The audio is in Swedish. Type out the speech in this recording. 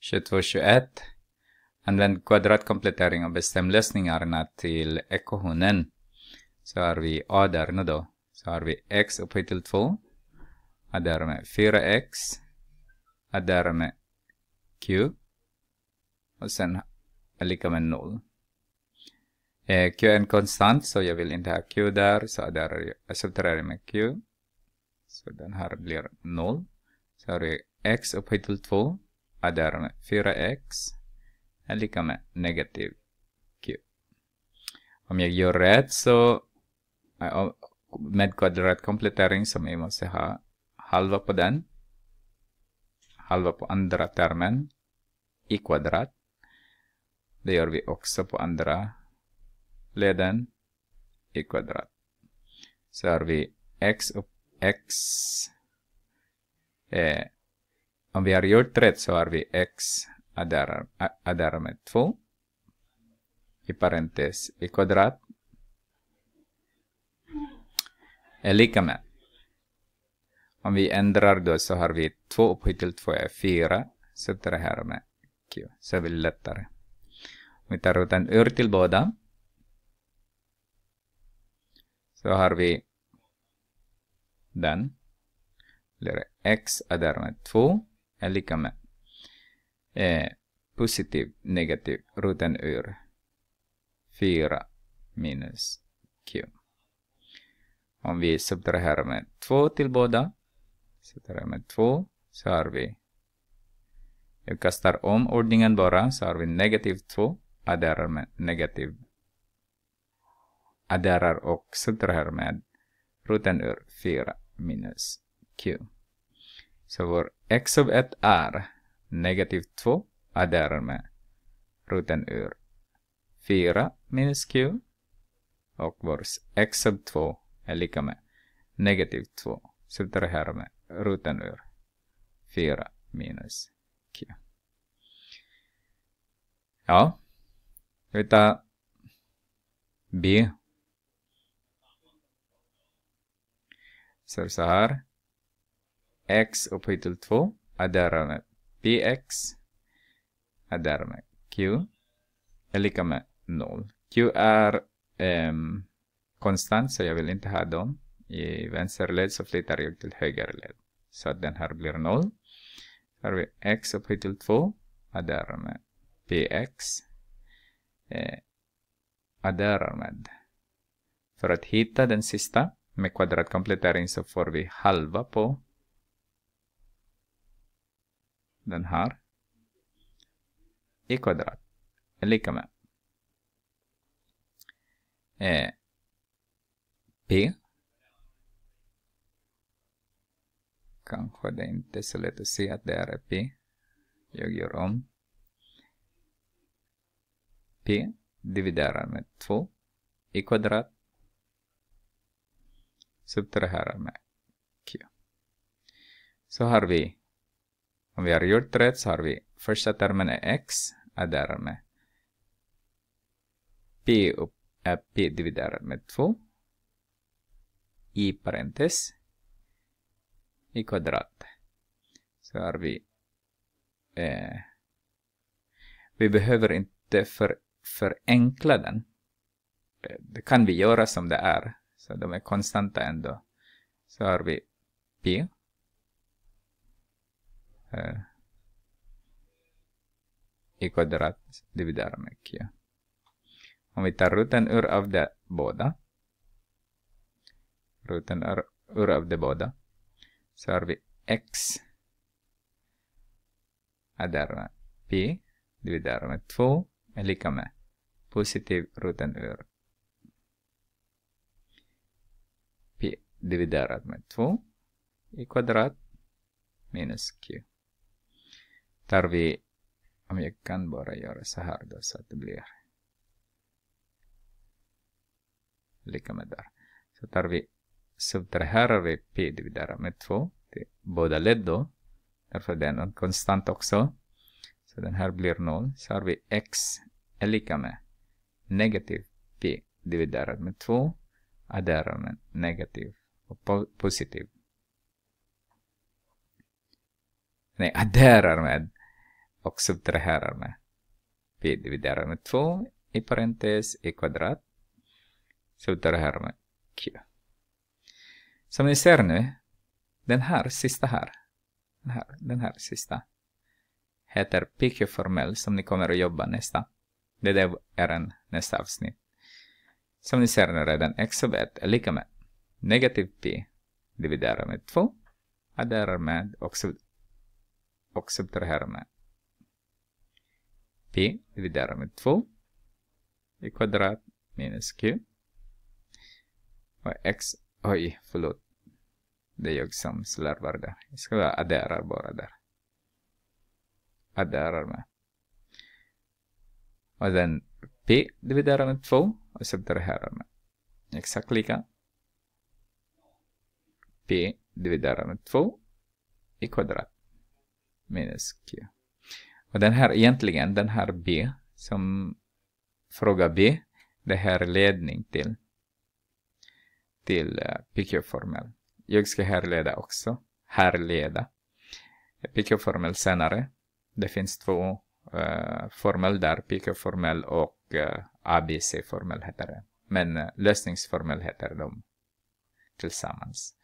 22.21. Använd kvadratkomplettering och bestäm lösningarna till ekohonen. Så har vi a där nu då. Så har vi x upphöjt till 2. Och där med 4x. Och där med q. Och sen är lika med 0. Eh, q är en konstant, så jag vill inte ha q där. Så där jag subtraherar med q. Så den här blir 0. Så har vi x upphöjt till 2 addera 4x är lika med negativ q. Om jag gör rätt så eh, med kvadratkomplettering som vi måste ha halva på den, halva på andra termen i kvadrat. Det gör vi också på andra leden i kvadrat. Så har vi x upp x eh, om vi har gjort rätt så har vi x adderar, med 2 i parentes i kvadrat är lika med. Om vi ändrar då så har vi 2 upphöjt till 2 är 4. Sätter det här med q så är det lättare. Om vi tar ut en ur till båda. Så har vi den. Blir x är därmed 2 är lika med eh, positiv negativ roten ur 4 minus q. Om vi subtraherar med 2 till båda, subtraherar med 2, så har vi, jag kastar om ordningen bara, så har vi negativ 2, adderar med negativ, adderar och subtraherar med roten ur 4 minus q. Så vår x sub 1 är negativ 2 är därmed roten ur 4 minus q och vår x sub 2 är lika med negativ 2. Så det här med roten ur 4 minus q. Ja, vi tar b. Så så här x upphöjt till 2 är därmed px är därmed q är lika med 0. Q är um, konstant så jag vill inte ha dem i vänster led så flyttar jag till höger led. Så att den här blir 0. Så har vi x upphöjt till 2 är därmed px eh, är För att hitta den sista med kvadratkomplettering så får vi halva på den här i kvadrat är lika med eh, P kanske det är inte är så lätt att se att det är P jag gör om P dividerar med 2 i kvadrat subtraherar med Q så har vi om vi har gjort rätt så har vi första termen är x, är därmed p, upp, äh, p dividerat med 2 i parentes i kvadrat. Så har vi eh, vi behöver inte för, förenkla den. Eh, det kan vi göra som det är. Så de är konstanta ändå. Så har vi p Eh, i kvadrat dividerat med q. Om vi tar ruten ur av de båda. Ruten ur, av de båda. Så har vi x. Där p dividerat med 2 är lika med positiv ruten ur p dividerat med 2 i kvadrat minus q tar vi, om jag kan bara göra så här då så att det blir lika med där. Så tar vi, subtraherar vi pi dividerat med 2, båda led då, därför den är en konstant också. Så den här blir noll. Så har vi x är lika med negativ pi dividerat med 2, adderar med negativ och po positiv. Nej, adderar med och subtraherar med Vi dividerar med 2 i parentes i kvadrat. Subtraherar med q. Som ni ser nu, den här sista här, den här, den här sista, heter PQ-formell som ni kommer att jobba nästa. Det där är en nästa avsnitt. Som ni ser nu redan, x av 1 är lika med negativ p dividerar med 2, adderar med och, sub och subtraherar med p dividerat med 2 i kvadrat minus q. Och x, oj förlåt, det är jag som slarvar där. Jag ska addera bara där. Adderar med. Och sen p dividerat med 2 och subtraherar med. Exakt lika. p dividerat med 2 i kvadrat minus q. Och den här egentligen, den här B, som fråga B, det här är ledning till, till eh, PQ-formel. Jag ska härleda också, härleda. PQ-formel senare. Det finns två uh, formel där, PQ-formel och uh, eh, ABC-formel heter det. Men uh, lösningsformel heter de tillsammans.